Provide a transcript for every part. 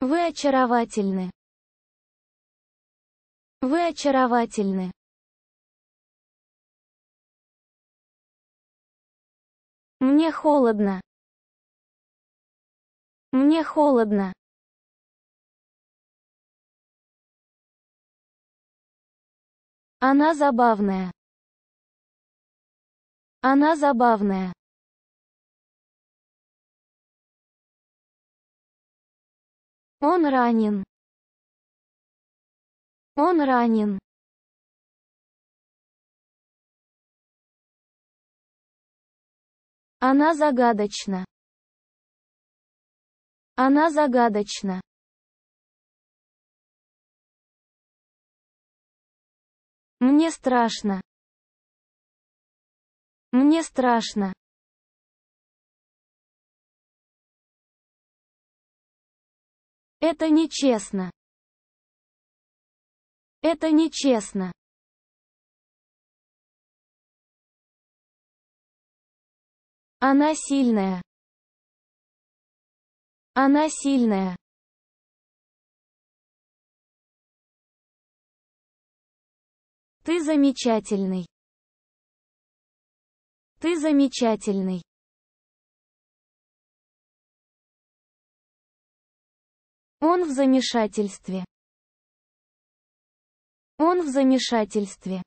Вы очаровательны. Вы очаровательны. Мне холодно. Мне холодно. Она забавная. Она забавная. Он ранен. Он ранен. Она загадочна. Она загадочна. Мне страшно. Мне страшно. Это нечестно. Это нечестно. Она сильная. Она сильная. Ты замечательный. Ты замечательный. Он в замешательстве. Он в замешательстве.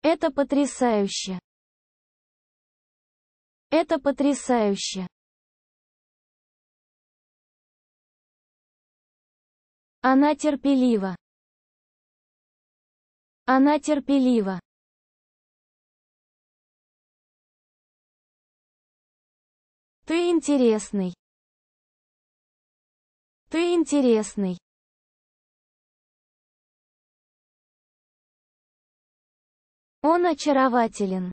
Это потрясающе. Это потрясающе. Она терпелива. Она терпелива. Ты интересный. Ты интересный. Он очарователен.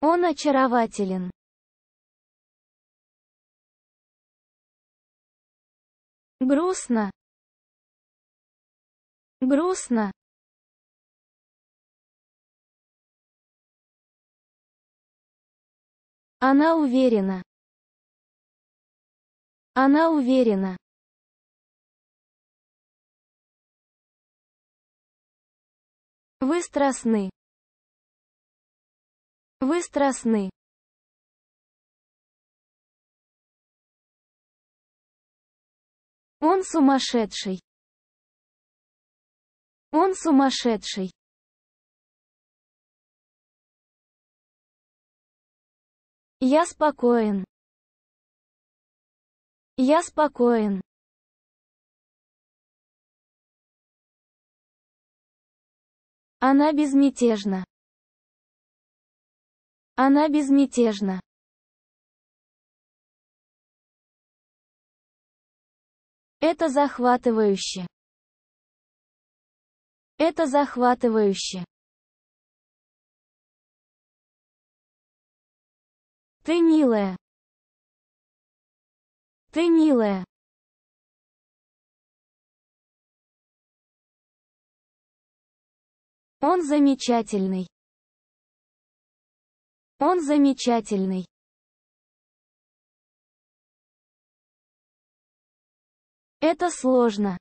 Он очарователен. Грустно. Грустно. Она уверена. Она уверена. Вы страстны. Вы страстны. Он сумасшедший. Он сумасшедший. Я спокоен. Я спокоен. Она безмятежна. Она безмятежна. Это захватывающе. Это захватывающе. Ты милая. Ты милая. Он замечательный. Он замечательный. Это сложно.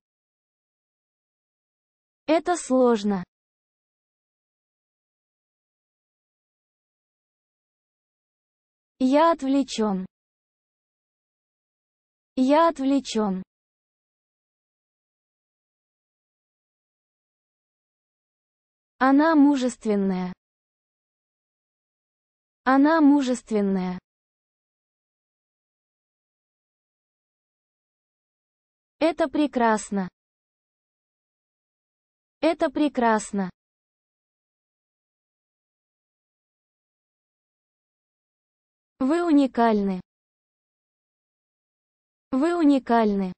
Это сложно. Я отвлечен. Я отвлечен. Она мужественная. Она мужественная. Это прекрасно. Это прекрасно. Вы уникальны. Вы уникальны.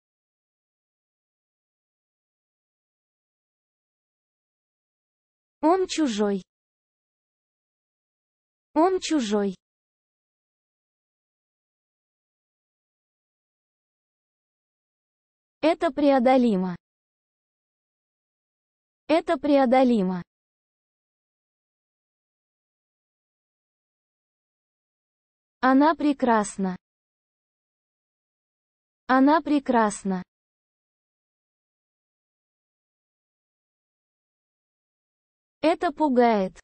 Он чужой. Он чужой. Это преодолимо. Это преодолимо. Она прекрасна. Она прекрасна. Это пугает.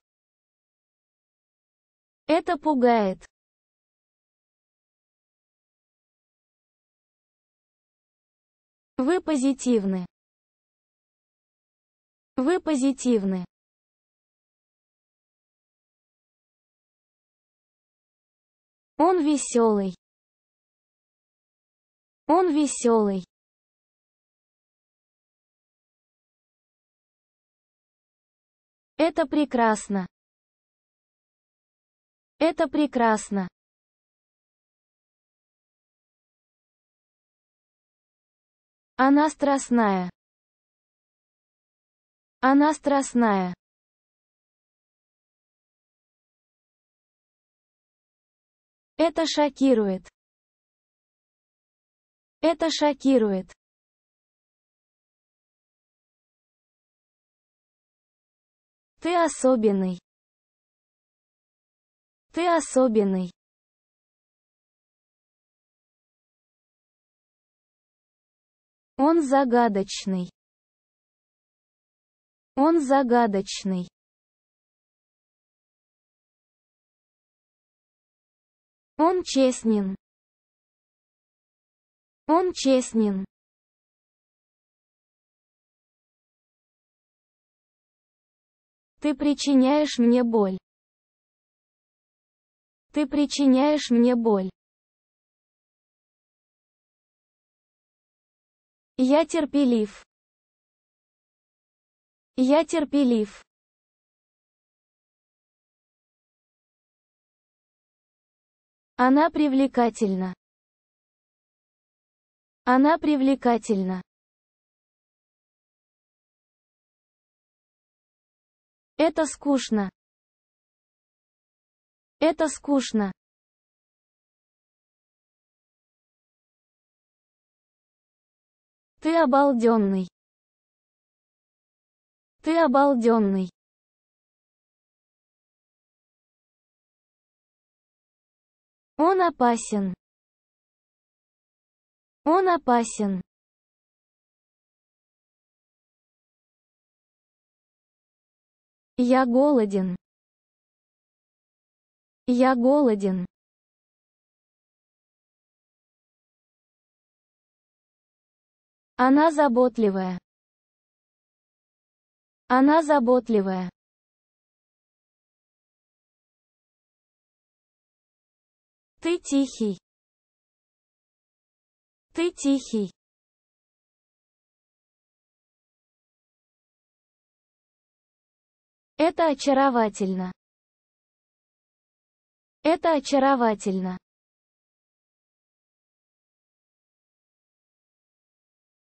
Это пугает. Вы позитивны. Вы позитивны. Он веселый. Он веселый. Это прекрасно. Это прекрасно. Она страстная. Она страстная. Это шокирует. Это шокирует. Ты особенный. Ты особенный. Он загадочный. Он загадочный. Он честен. Он честен. Ты причиняешь мне боль. Ты причиняешь мне боль. Я терпелив. Я терпелив. Она привлекательна. Она привлекательна. Это скучно. Это скучно. Ты обалденный. Ты обалденный. Он опасен. Он опасен. Я голоден. Я голоден. Она заботливая. Она заботливая. Ты тихий. Ты тихий. Это очаровательно. Это очаровательно.